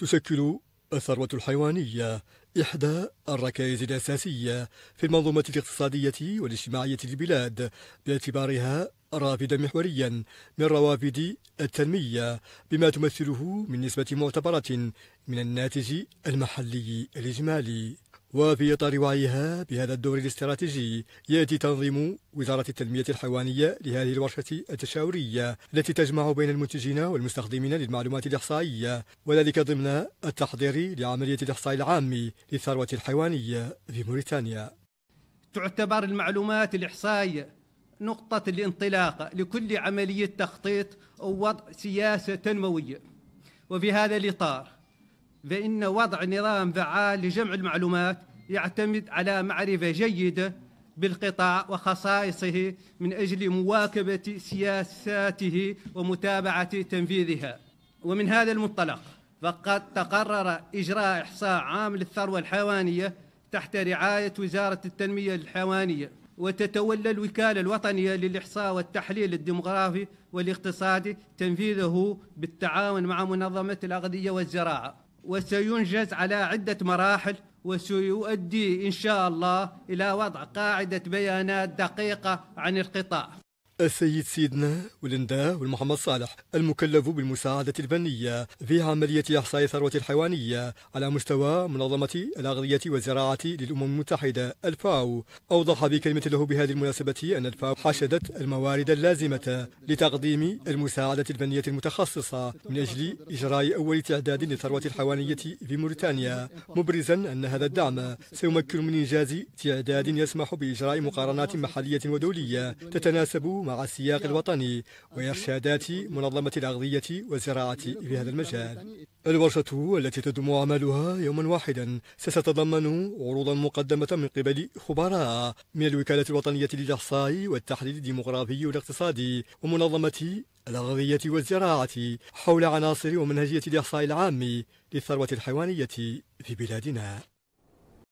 تشكل الثروة الحيوانية إحدى الركائز الأساسية في المنظومة الاقتصادية والاجتماعية للبلاد باعتبارها رافدا محوريا من روافد التنمية بما تمثله من نسبة معتبرة من الناتج المحلي الإجمالي وفي إطار وعيها بهذا الدور الاستراتيجي يأتي تنظيم وزارة التنمية الحيوانية لهذه الورشة التشاورية التي تجمع بين المنتجين والمستخدمين للمعلومات الإحصائية وذلك ضمن التحضير لعملية الإحصاء العام للثروة الحيوانية في موريتانيا تعتبر المعلومات الإحصائية نقطة الانطلاق لكل عملية تخطيط ووضع سياسة تنموية وفي هذا الإطار فإن وضع نظام فعال لجمع المعلومات يعتمد على معرفة جيدة بالقطاع وخصائصه من أجل مواكبة سياساته ومتابعة تنفيذها ومن هذا المنطلق فقد تقرر إجراء إحصاء عام للثروة الحيوانية تحت رعاية وزارة التنمية الحيوانية وتتولى الوكالة الوطنية للإحصاء والتحليل الديمغرافي والاقتصادي تنفيذه بالتعاون مع منظمة الأغذية والزراعة وسينجز على عدة مراحل وسيؤدي إن شاء الله إلى وضع قاعدة بيانات دقيقة عن القطاع السيد سيدنا ولندا والمحمد صالح المكلف بالمساعدة الفنية في عملية إحصاء الثروة الحيوانية على مستوى منظمة الأغذية والزراعة للأمم المتحدة الفاو أوضح بكلمة له بهذه المناسبة أن الفاو حشدت الموارد اللازمة لتقديم المساعدة الفنية المتخصصة من أجل إجراء أول تعداد للثروة الحيوانية في موريتانيا مبرزا أن هذا الدعم سيمكن من إنجاز تعداد يسمح بإجراء مقارنات محلية ودولية تتناسب مع مع السياق الوطني وإرشادات منظمة الأغذية والزراعة في هذا المجال الورشة التي تدوم عملها يوما واحدا ستتضمن عروضا مقدمة من قبل خبراء من الوكالة الوطنية للإحصاء والتحليل الديمغرافي والاقتصادي ومنظمة الأغذية والزراعة حول عناصر ومنهجية الإحصاء العام للثروة الحيوانية في بلادنا